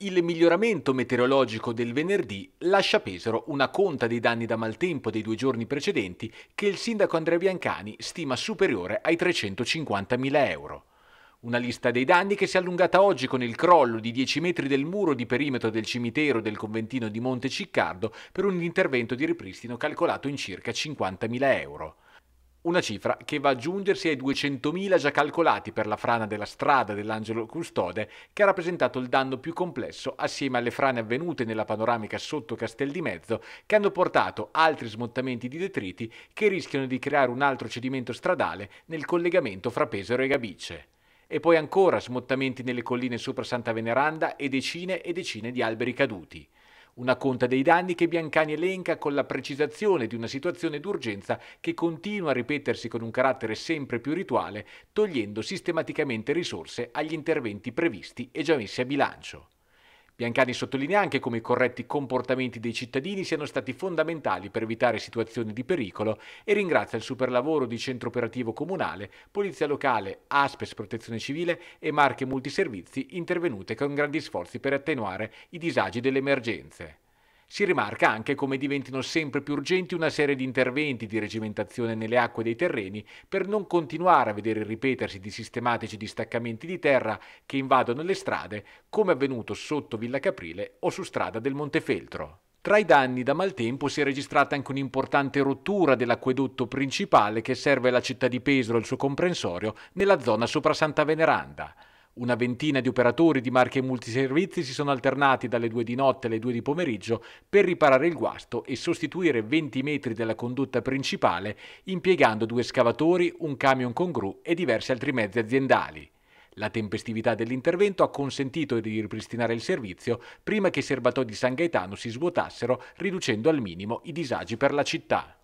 Il miglioramento meteorologico del venerdì lascia Pesaro una conta dei danni da maltempo dei due giorni precedenti che il sindaco Andrea Biancani stima superiore ai 350.000 euro. Una lista dei danni che si è allungata oggi con il crollo di 10 metri del muro di perimetro del cimitero del conventino di Monte Ciccardo per un intervento di ripristino calcolato in circa 50.000 euro. Una cifra che va a aggiungersi ai 200.000 già calcolati per la frana della strada dell'Angelo Custode, che ha rappresentato il danno più complesso assieme alle frane avvenute nella panoramica sotto Castel di Mezzo, che hanno portato altri smottamenti di detriti che rischiano di creare un altro cedimento stradale nel collegamento fra Pesaro e Gabice. E poi ancora smottamenti nelle colline sopra Santa Veneranda e decine e decine di alberi caduti. Una conta dei danni che Biancani elenca con la precisazione di una situazione d'urgenza che continua a ripetersi con un carattere sempre più rituale, togliendo sistematicamente risorse agli interventi previsti e già messi a bilancio. Biancani sottolinea anche come i corretti comportamenti dei cittadini siano stati fondamentali per evitare situazioni di pericolo e ringrazia il superlavoro di Centro Operativo Comunale, Polizia Locale, Aspes Protezione Civile e Marche Multiservizi intervenute con grandi sforzi per attenuare i disagi delle emergenze. Si rimarca anche come diventino sempre più urgenti una serie di interventi di regimentazione nelle acque dei terreni per non continuare a vedere ripetersi di sistematici distaccamenti di terra che invadono le strade, come avvenuto sotto Villa Caprile o su strada del Montefeltro. Tra i danni da maltempo si è registrata anche un'importante rottura dell'acquedotto principale che serve la città di Pesaro e il suo comprensorio nella zona sopra Santa Veneranda. Una ventina di operatori di marche multiservizi si sono alternati dalle 2 di notte alle 2 di pomeriggio per riparare il guasto e sostituire 20 metri della condotta principale impiegando due scavatori, un camion con gru e diversi altri mezzi aziendali. La tempestività dell'intervento ha consentito di ripristinare il servizio prima che i serbatoi di San Gaetano si svuotassero, riducendo al minimo i disagi per la città.